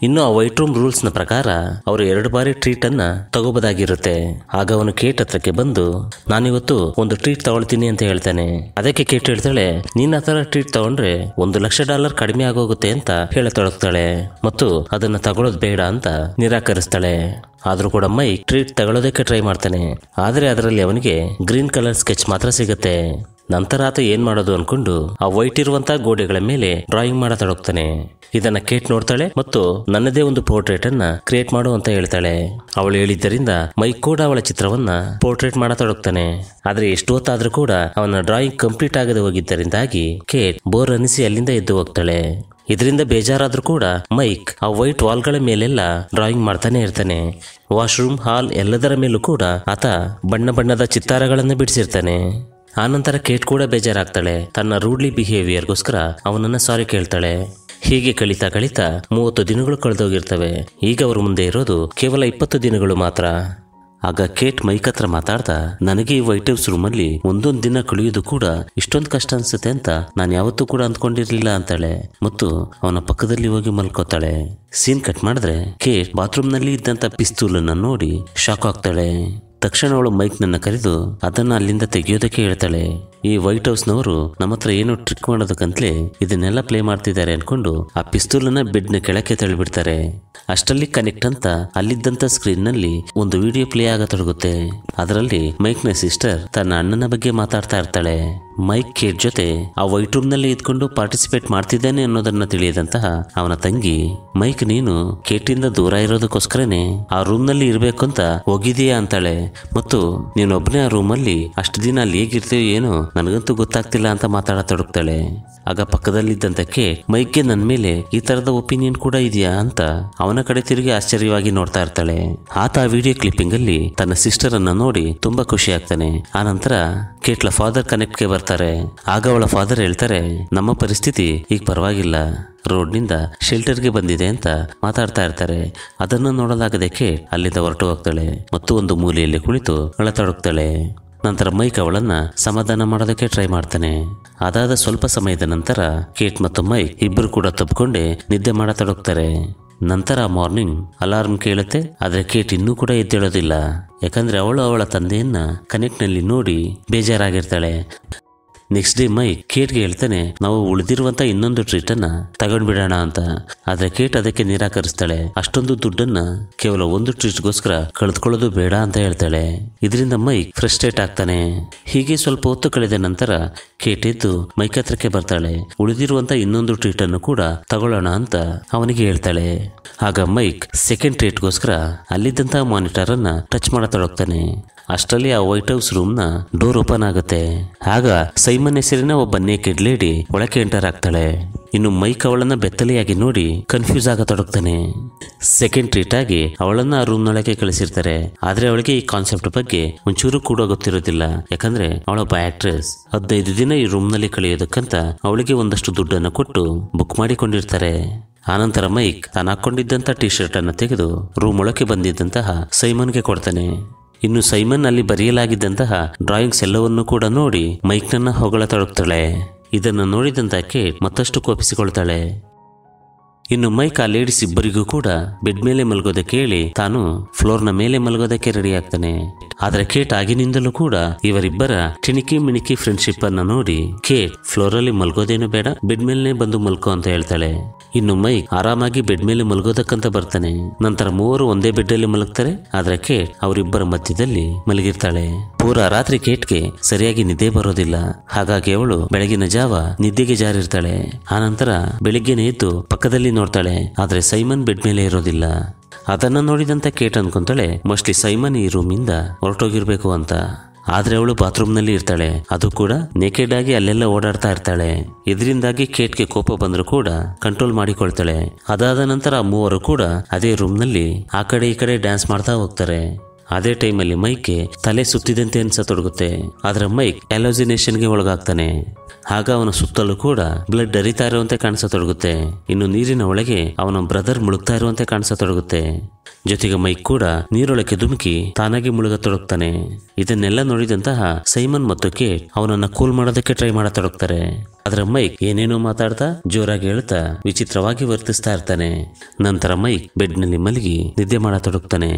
ಇನ್ನು ಆ ವೈಟ್ ರೂಮ್ ರೂಲ್ಸ್ನ ಪ್ರಕಾರ ಅವರು ಎರಡು ಬಾರಿ ಟ್ರೀಟ್ ಅನ್ನ ತಗೋಬೋದಾಗಿರುತ್ತೆ ಆಗ ಅವನು ಕೇಟ್ ಹತ್ರಕ್ಕೆ ಬಂದು ನಾನಿವತ್ತು ಒಂದು ಟ್ರೀಟ್ ತಗೊಳ್ತೀನಿ ಅಂತ ಹೇಳ್ತಾನೆ ಅದಕ್ಕೆ ಕೇಟ್ ಹೇಳ್ತಾಳೆ ನೀನ್ ಆತರ ಟ್ರೀಟ್ ತಗೊಂಡ್ರೆ ಒಂದು ಲಕ್ಷ ಡಾಲರ್ ಕಡಿಮೆ ಆಗೋಗುತ್ತೆ ಅಂತ ಹೇಳತೊಡಗ್ತಾಳೆ ಮತ್ತು ಅದನ್ನ ತಗೊಳ್ಳೋದು ಬೇಡ ಅಂತ ನಿರಾಕರಿಸ್ತಾಳೆ ಆದರೂ ಕೂಡ ಮೈ ಟ್ರೀಟ್ ತಗೊಳ್ಳೋದಕ್ಕೆ ಟ್ರೈ ಮಾಡ್ತಾನೆ ಆದರೆ ಅದರಲ್ಲಿ ಅವನಿಗೆ ಗ್ರೀನ್ ಕಲರ್ ಸ್ಕೆಚ್ ಮಾತ್ರ ಸಿಗುತ್ತೆ ನಂತರ ಆತ ಏನ್ ಮಾಡೋದು ಅನ್ಕೊಂಡು ಆ ವೈಟ್ ಇರುವಂತಹ ಗೋಡೆಗಳ ಮೇಲೆ ಡ್ರಾಯಿಂಗ್ ತೊಡಗ್ತಾನೆ ಇದನ್ನ ಕೇಟ್ ನೋಡ್ತಾಳೆ ಮತ್ತು ನನ್ನದೇ ಒಂದು ಪೋರ್ಟ್ರೇಟ್ ಅನ್ನ ಕ್ರಿಯೇಟ್ ಮಾಡು ಅಂತ ಹೇಳ್ತಾಳೆ ಅವಳು ಹೇಳಿದ್ದರಿಂದ ಮೈಕ್ ಕೂಡ ಅವಳ ಚಿತ್ರವನ್ನ ಪೋರ್ಟ್ರೇಟ್ ಮಾಡತೊಡಗ್ತಾನೆ ಆದ್ರೆ ಎಷ್ಟು ಹೊತ್ತಾದ್ರೂ ಕೂಡ ಅವನ ಡ್ರಾಯಿಂಗ್ ಕಂಪ್ಲೀಟ್ ಆಗದೆ ಹೋಗಿದ್ದರಿಂದಾಗಿ ಕೇಟ್ ಬೋರ್ ಅನಿಸಿ ಅಲ್ಲಿಂದ ಎದ್ದು ಹೋಗ್ತಾಳೆ ಇದರಿಂದ ಬೇಜಾರಾದ್ರೂ ಕೂಡ ಮೈಕ್ ಆ ವೈಟ್ ವಾಲ್ಗಳ ಮೇಲೆಲ್ಲ ಡ್ರಾಯಿಂಗ್ ಮಾಡ್ತಾನೆ ಇರ್ತಾನೆ ವಾಶ್ರೂಮ್ ಹಾಲ್ ಎಲ್ಲದರ ಮೇಲೂ ಕೂಡ ಆತ ಬಣ್ಣ ಬಣ್ಣದ ಚಿತ್ತಾರಗಳನ್ನು ಬಿಡಿಸಿರ್ತಾನೆ ಆನಂತರ ಕೇಟ್ ಕೂಡ ಬೇಜಾರಾಗ್ತಾಳೆ ತನ್ನ ರೂಡ್ಲಿ ಬಿಹೇವಿಯರ್ಗೋಸ್ಕರ ಅವನನ್ನ ಸಾರಿ ಕೇಳ್ತಾಳೆ ಹೀಗೆ ಕಳಿತಾ ಕಳಿತಾ ಮೂವತ್ತು ದಿನಗಳು ಕಳೆದೋಗಿರ್ತವೆ ಈಗ ಅವ್ರ ಮುಂದೆ ಇರೋದು ಕೇವಲ ಇಪ್ಪತ್ತು ದಿನಗಳು ಮಾತ್ರ ಆಗ ಕೇಟ್ ಮೈಕ್ ಹತ್ರ ಮಾತಾಡ್ತಾ ನನಗೆ ಈ ವೈಟ್ ಹೌಸ್ ಅಲ್ಲಿ ಒಂದೊಂದು ದಿನ ಕಳೆಯೋದು ಕೂಡ ಇಷ್ಟೊಂದು ಕಷ್ಟ ಅನ್ಸುತ್ತೆ ಅಂತ ನಾನು ಯಾವತ್ತೂ ಕೂಡ ಅಂದ್ಕೊಂಡಿರ್ಲಿಲ್ಲ ಅಂತಾಳೆ ಮತ್ತು ಅವನ ಪಕ್ಕದಲ್ಲಿ ಹೋಗಿ ಮಲ್ಕೋತಾಳೆ ಸೀನ್ ಕಟ್ ಮಾಡಿದ್ರೆ ಕೇಟ್ ಬಾತ್ರೂಮ್ ನಲ್ಲಿ ಇದ್ದಂತ ಪಿಸ್ತೂಲನ್ನ ನೋಡಿ ಶಾಕ್ ಆಗ್ತಾಳೆ ತಕ್ಷಣ ಅವಳು ನನ್ನ ಕರೆದು ಅದನ್ನ ಅಲ್ಲಿಂದ ತೆಗೆಯೋದಕ್ಕೆ ಹೇಳ್ತಾಳೆ ಈ ವೈಟ್ ನವರು ನಮ್ಮ ಹತ್ರ ಏನು ಟ್ರಿಕ್ ಮಾಡೋದಕ್ಕಂತಲೇ ಇದನ್ನೆಲ್ಲ ಪ್ಲೇ ಮಾಡ್ತಿದ್ದಾರೆ ಅನ್ಕೊಂಡು ಆ ಪಿಸ್ತೂಲನ್ನ ಬೆಡ್ನ ಕೆಳಕ್ಕೆ ತಳ್ಳಿಬಿಡ್ತಾರೆ ಅಷ್ಟರಲ್ಲಿ ಕನೆಕ್ಟ್ ಅಂತ ಅಲ್ಲಿದ್ದಂತ ಸ್ಕ್ರೀನ್ ನಲ್ಲಿ ಒಂದು ವಿಡಿಯೋ ಪ್ಲೇ ಆಗತೊಡಗುತ್ತೆ ಅದರಲ್ಲಿ ನ ಸಿಸ್ಟರ್ ತನ್ನ ಅಣ್ಣನ ಬಗ್ಗೆ ಮಾತಾಡ್ತಾ ಇರ್ತಾಳೆ ಮೈಕ್ ಕೇರ್ ಜೊತೆ ಆ ವೈಟ್ ರೂಮ್ ನಲ್ಲಿ ಇದ್ಕೊಂಡು ಪಾರ್ಟಿಸಿಪೇಟ್ ಮಾಡ್ತಿದ್ದೇನೆ ಅನ್ನೋದನ್ನ ತಿಳಿಯದಂತಹ ಅವನ ತಂಗಿ ಮೈಕ್ ನೀನು ಕೇಟಿಂದ ದೂರ ಇರೋದಕ್ಕೋಸ್ಕರನೇ ಆ ರೂಮ್ ನಲ್ಲಿ ಇರಬೇಕು ಅಂತ ಹೋಗಿದೀಯಾ ಅಂತಾಳೆ ಮತ್ತು ನೀನೊಬ್ನೇ ಆ ರೂಮ್ ಅಲ್ಲಿ ಅಷ್ಟು ದಿನ ಅಲ್ಲಿ ಹೇಗಿರ್ತೀಯೋ ಏನು ನನಗಂತೂ ಗೊತ್ತಾಗ್ತಿಲ್ಲ ಅಂತ ಮಾತಾಡತೊಡಗ್ತಾಳೆ ಆಗ ಪಕ್ಕದಲ್ಲಿದ್ದಂತ ಕೇಟ್ ಗೆ ನನ್ನ ಮೇಲೆ ಈ ತರದ ಒಪಿನಿಯನ್ ಕೂಡ ಇದೆಯಾ ಅಂತ ಅವನ ಕಡೆ ತಿರುಗಿ ಆಶ್ಚರ್ಯವಾಗಿ ನೋಡ್ತಾ ಇರ್ತಾಳೆ ಆತ ವಿಡಿಯೋ ಕ್ಲಿಪ್ಪಿಂಗ್ ಅಲ್ಲಿ ತನ್ನ ಸಿಸ್ಟರ್ ಅನ್ನ ನೋಡಿ ತುಂಬಾ ಖುಷಿ ಆಗ್ತಾನೆ ನಂತರ ಕೇಟ್ಲ ಫಾದರ್ ಕನೆಕ್ಟ್ ಗೆ ಬರ್ತಾರೆ ಆಗ ಅವಳ ಫಾದರ್ ಹೇಳ್ತಾರೆ ನಮ್ಮ ಪರಿಸ್ಥಿತಿ ಈಗ ಪರವಾಗಿಲ್ಲ ರೋಡ್ ರೋಡ್ನಿಂದ ಶೆಲ್ಟರ್ಗೆ ಬಂದಿದೆ ಅಂತ ಮಾತಾಡ್ತಾ ಇರ್ತಾರೆ ಅದನ್ನು ನೋಡಲಾಗದಕ್ಕೆ ಅಲ್ಲಿಂದ ಹೊರಟು ಹೋಗ್ತಾಳೆ ಮತ್ತು ಒಂದು ಮೂಲೆಯಲ್ಲಿ ಕುಳಿತು ಅಳತಾಡುತ್ತಾಳೆ ನಂತರ ಮೈಕ್ ಅವಳನ್ನ ಸಮಾಧಾನ ಮಾಡೋದಕ್ಕೆ ಟ್ರೈ ಮಾಡ್ತಾನೆ ಅದಾದ ಸ್ವಲ್ಪ ಸಮಯದ ನಂತರ ಕೇಟ್ ಮತ್ತು ಮೈಕ್ ಇಬ್ಬರು ಕೂಡ ತಪ್ಪಿಕೊಂಡೆ ನಿದ್ದೆ ಮಾಡತೊಡಗ್ತಾರೆ ನಂತರ ಮಾರ್ನಿಂಗ್ ಅಲಾರ್ಮ್ ಕೇಳುತ್ತೆ ಆದರೆ ಕೇಟ್ ಇನ್ನೂ ಕೂಡ ಎದ್ದೇಳೋದಿಲ್ಲ ಯಾಕಂದ್ರೆ ಅವಳು ಅವಳ ತಂದೆಯನ್ನ ಕನೆಕ್ಟ್ನಲ್ಲಿ ನೋಡಿ ಬೇಜಾರಾಗಿರ್ತಾಳೆ ನೆಕ್ಸ್ಟ್ ಡೇ ಮೈಕ್ ಕೇಟ್ಗೆ ಹೇಳ್ತಾನೆ ನಾವು ಉಳಿದಿರುವಂತ ಇನ್ನೊಂದು ಟ್ರೀಟ್ ಅನ್ನ ತಗೊಂಡ್ಬಿಡೋಣ ಅಂತ ಆದ್ರೆ ಕೇಟ್ ಅದಕ್ಕೆ ನಿರಾಕರಿಸ್ತಾಳೆ ಅಷ್ಟೊಂದು ದುಡ್ಡನ್ನ ಕೇವಲ ಒಂದು ಟ್ರೀಟ್ಗೋಸ್ಕರ ಕಳೆದುಕೊಳ್ಳೋದು ಬೇಡ ಅಂತ ಹೇಳ್ತಾಳೆ ಇದರಿಂದ ಮೈಕ್ ಫ್ರಸ್ಟ್ರೇಟ್ ಆಗ್ತಾನೆ ಹೀಗೆ ಸ್ವಲ್ಪ ಹೊತ್ತು ಕಳೆದ ನಂತರ ಕೇಟ್ ಎದ್ದು ಮೈಕ್ ಹತ್ರಕ್ಕೆ ಬರ್ತಾಳೆ ಉಳಿದಿರುವಂತ ಇನ್ನೊಂದು ಟ್ರೀಟ್ ಅನ್ನು ಕೂಡ ತಗೊಳ್ಳೋಣ ಅಂತ ಅವನಿಗೆ ಹೇಳ್ತಾಳೆ ಆಗ ಮೈಕ್ ಸೆಕೆಂಡ್ ಗೋಸ್ಕರ ಅಲ್ಲಿದ್ದಂತಹ ಮಾನಿಟರ್ ಅನ್ನ ಟಚ್ ಮಾಡತೊಡಗ್ತಾನೆ ಅಷ್ಟರಲ್ಲಿ ಆ ವೈಟ್ ಹೌಸ್ ರೂಮ್ ನ ಡೋರ್ ಓಪನ್ ಆಗುತ್ತೆ ಆಗ ಸೈಮನ್ ಹೆಸರಿನ ಒಬ್ಬ ನೇಕೆಡ್ ಲೇಡಿ ಒಳಕ್ಕೆ ಎಂಟರ್ ಆಗ್ತಾಳೆ ಇನ್ನು ಮೈಕ್ ಅವಳನ್ನ ಬೆತ್ತಲೆಯಾಗಿ ನೋಡಿ ಕನ್ಫ್ಯೂಸ್ ತೊಡಗ್ತಾನೆ ಸೆಕೆಂಡ್ ಟ್ರೀಟ್ ಆಗಿ ಅವಳನ್ನ ಆ ರೂಮ್ ಕಳಿಸಿರ್ತಾರೆ ಆದ್ರೆ ಅವಳಿಗೆ ಈ ಕಾನ್ಸೆಪ್ಟ್ ಬಗ್ಗೆ ಒಂಚೂರು ಕೂಡ ಗೊತ್ತಿರೋದಿಲ್ಲ ಯಾಕಂದ್ರೆ ಅವಳೊಬ್ಬ ಆಕ್ಟ್ರೆಸ್ ಹದಿನೈದು ದಿನ ಈ ರೂಮ್ ನಲ್ಲಿ ಕಳೆಯೋದಕ್ಕಂತ ಅವಳಿಗೆ ಒಂದಷ್ಟು ದುಡ್ಡನ್ನು ಕೊಟ್ಟು ಬುಕ್ ಮಾಡಿಕೊಂಡಿರ್ತಾರೆ ಆನಂತರ ಮೈಕ್ ತಾನು ಹಾಕೊಂಡಿದ್ದಂಥ ಟಿ ಶರ್ಟ್ ಅನ್ನು ತೆಗೆದು ರೂಮ್ ಒಳಕ್ಕೆ ಬಂದಿದ್ದಂತಹ ಸೈಮನ್ಗೆ ಕೊಡ್ತಾನೆ ಇನ್ನು ಸೈಮನ್ ಅಲ್ಲಿ ಬರೆಯಲಾಗಿದ್ದಂತಹ ಡ್ರಾಯಿಂಗ್ಸ್ ಎಲ್ಲವನ್ನೂ ಕೂಡ ನೋಡಿ ಮೈಕ್ನನ್ನ ಹೊಗಳ ತೊಡಗ್ತಾಳೆ ಇದನ್ನು ನೋಡಿದಂತ ಕೇಟ್ ಮತ್ತಷ್ಟು ಕೋಪಿಸಿಕೊಳ್ತಾಳೆ ಇನ್ನು ಮೈಕಾ ಲೇಡೀಸ್ ಇಬ್ಬರಿಗೂ ಕೂಡ ಬೆಡ್ ಮೇಲೆ ಮಲಗೋದಕ್ಕೆ ಹೇಳಿ ತಾನು ಫ್ಲೋರ್ನ ಮೇಲೆ ಮಲಗೋದಕ್ಕೆ ರೆಡಿ ಆಗ್ತಾನೆ ಆದ್ರೆ ಕೇಟ್ ಆಗಿನಿಂದಲೂ ಕೂಡ ಇವರಿಬ್ಬರ ಟಿಣಿಕಿ ಮಿಣಿಕಿ ಫ್ರೆಂಡ್ಶಿಪ್ ಅನ್ನ ನೋಡಿ ಕೇಟ್ ಫ್ಲೋರ್ ಅಲ್ಲಿ ಮಲ್ಗೋದೇನು ಬೇಡ ಬೆಡ್ ಮೇಲೆ ಬಂದು ಮಲ್ಕೋ ಅಂತ ಹೇಳ್ತಾಳೆ ಇನ್ನು ಮೈಕ್ ಆರಾಮಾಗಿ ಬೆಡ್ ಮೇಲೆ ಮಲಗೋದಕ್ಕಂತ ಬರ್ತಾನೆ ನಂತರ ಮೂವರು ಒಂದೇ ಬೆಡ್ ಅಲ್ಲಿ ಮಲಗ್ತಾರೆ ಆದ್ರೆ ಕೇಟ್ ಅವರಿಬ್ಬರ ಮಧ್ಯದಲ್ಲಿ ಮಲಗಿರ್ತಾಳೆ ಪೂರಾ ರಾತ್ರಿ ಕೇಟ್ಗೆ ಸರಿಯಾಗಿ ನಿದ್ದೆ ಬರೋದಿಲ್ಲ ಹಾಗಾಗಿ ಅವಳು ಬೆಳಗಿನ ಜಾವ ನಿದ್ದೆಗೆ ಜಾರಿರ್ತಾಳೆ ಆ ನಂತರ ಬೆಳಿಗ್ಗೆನೆ ಎದ್ದು ಪಕ್ಕದಲ್ಲಿ ನೋಡ್ತಾಳೆ ಆದರೆ ಸೈಮನ್ ಬೆಡ್ ಮೇಲೆ ಇರೋದಿಲ್ಲ ಅದನ್ನು ನೋಡಿದಂತ ಕೇಟ್ ಅನ್ಕೊಂತಾಳೆ ಮೋಸ್ಟ್ಲಿ ಸೈಮನ್ ಈ ರೂಮಿಂದ ಹೊರಟೋಗಿರ್ಬೇಕು ಅಂತ ಆದ್ರೆ ಅವಳು ಬಾತ್ರೂಮ್ನಲ್ಲಿ ಇರ್ತಾಳೆ ಅದು ಕೂಡ ನೇಕೆಡ್ ಆಗಿ ಅಲ್ಲೆಲ್ಲ ಓಡಾಡ್ತಾ ಇರ್ತಾಳೆ ಇದರಿಂದಾಗಿ ಕೇಟ್ಗೆ ಕೋಪ ಬಂದರೂ ಕೂಡ ಕಂಟ್ರೋಲ್ ಮಾಡಿಕೊಳ್ತಾಳೆ ಅದಾದ ನಂತರ ಮೂವರು ಕೂಡ ಅದೇ ರೂಮ್ನಲ್ಲಿ ಆ ಕಡೆ ಈ ಕಡೆ ಡ್ಯಾನ್ಸ್ ಮಾಡ್ತಾ ಹೋಗ್ತಾರೆ ಅದೇ ಟೈಮಲ್ಲಿ ಮೈಕ್ಗೆ ತಲೆ ಸುತ್ತಿದಂತೆ ತೊಡಗುತ್ತೆ ಅದರ ಮೈಕ್ ಗೆ ಒಳಗಾಗ್ತಾನೆ ಆಗ ಅವನ ಸುತ್ತಲೂ ಕೂಡ ಬ್ಲಡ್ ಅರಿತಾ ಇರುವಂತೆ ತೊಡಗುತ್ತೆ ಇನ್ನು ನೀರಿನ ಒಳಗೆ ಅವನ ಬ್ರದರ್ ಮುಳುಗ್ತಾ ಇರುವಂತೆ ತೊಡಗುತ್ತೆ ಜೊತೆಗೆ ಮೈಕ್ ಕೂಡ ನೀರೊಳಕ್ಕೆ ಧುಮುಕಿ ತಾನಾಗಿ ಮುಳುಗತೊಡಗ್ತಾನೆ ಇದನ್ನೆಲ್ಲ ನೋಡಿದಂತಹ ಸೈಮನ್ ಮತ್ತು ಕೇಟ್ ಅವನನ್ನ ಕೂಲ್ ಮಾಡೋದಕ್ಕೆ ಟ್ರೈ ಮಾಡತೊಡಗ್ತಾರೆ ಅದರ ಮೈಕ್ ಏನೇನೋ ಮಾತಾಡ್ತಾ ಜೋರಾಗಿ ಹೇಳ್ತಾ ವಿಚಿತ್ರವಾಗಿ ವರ್ತಿಸ್ತಾ ಇರ್ತಾನೆ ನಂತರ ಮೈಕ್ ಬೆಡ್ ನಲ್ಲಿ ಮಲಗಿ ನಿದ್ದೆ ಮಾಡತೊಡಗ್ತಾನೆ